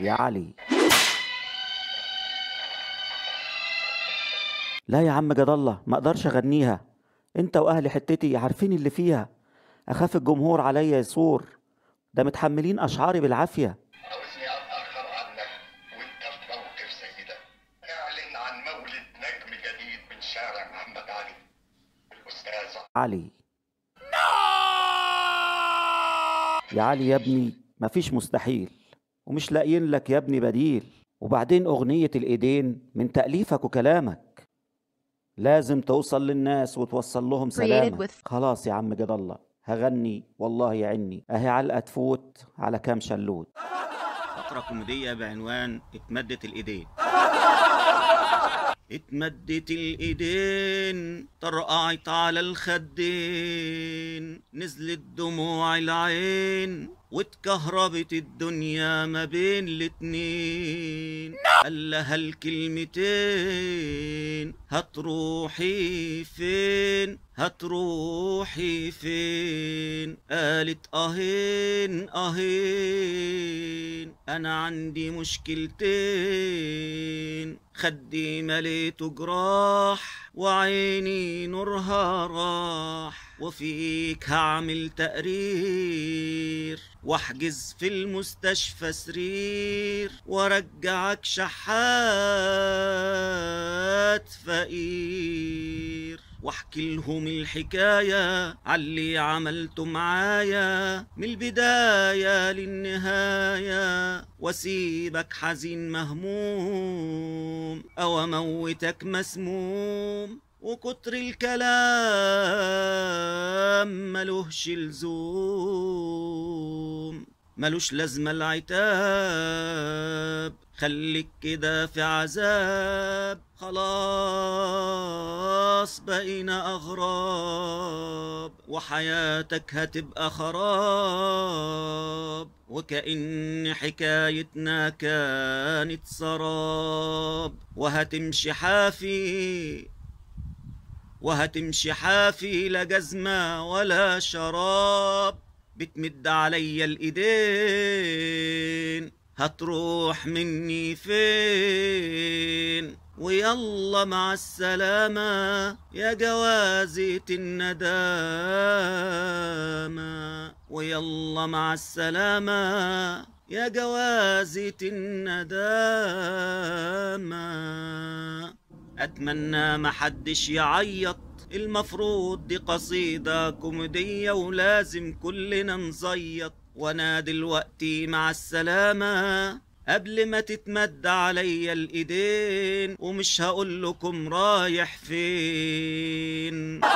يا علي لا يا عم جد الله ما اقدرش اغنيها انت واهل حتتي عارفين اللي فيها اخاف الجمهور عليا يصور ده متحملين اشعاري بالعافيه علي يا علي يا ابني مفيش مستحيل ومش لاقيين لك يا ابني بديل وبعدين أغنية الإيدين من تأليفك وكلامك لازم توصل للناس وتوصل لهم سلامة خلاص يا عم جد الله هغني والله يعني أهي علقة تفوت على كام شلوت فقرة كوميدية بعنوان اتمدت الإيدين اتمدت الايدين طرقعت على الخدين نزلت دموع العين واتكهربت الدنيا ما بين الاتنين قال لها الكلمتين هتروحي فين هتروحي فين قالت اهين اهين أنا عندي مشكلتين خدي مليته جراح وعيني نورها راح وفيك هعمل تقرير واحجز في المستشفى سرير وارجعك شحات فقير واحكي لهم الحكاية علي عملته معايا من البداية للنهاية واسيبك حزين مهموم او اموتك مسموم وكتر الكلام ملوهش لزوم ملوش لازمة العتاب خليك كده في عذاب خلاص بقينا أغراب وحياتك هتبقى خراب وكأن حكايتنا كانت سراب وهتمشي حافي وهتمشي حافي لا جزمة ولا شراب بتمد عليا الايدين هتروح مني فين ويلا مع السلامة يا جوازية الندامة ويلا مع السلامة يا جوازية الندامة أتمنى محدش يعيط المفروض دي قصيدة كوميدية ولازم كلنا نزيط ونادي دلوقتي مع السلامة قبل ما تتمد عليا الايدين ومش هقول لكم رايح فين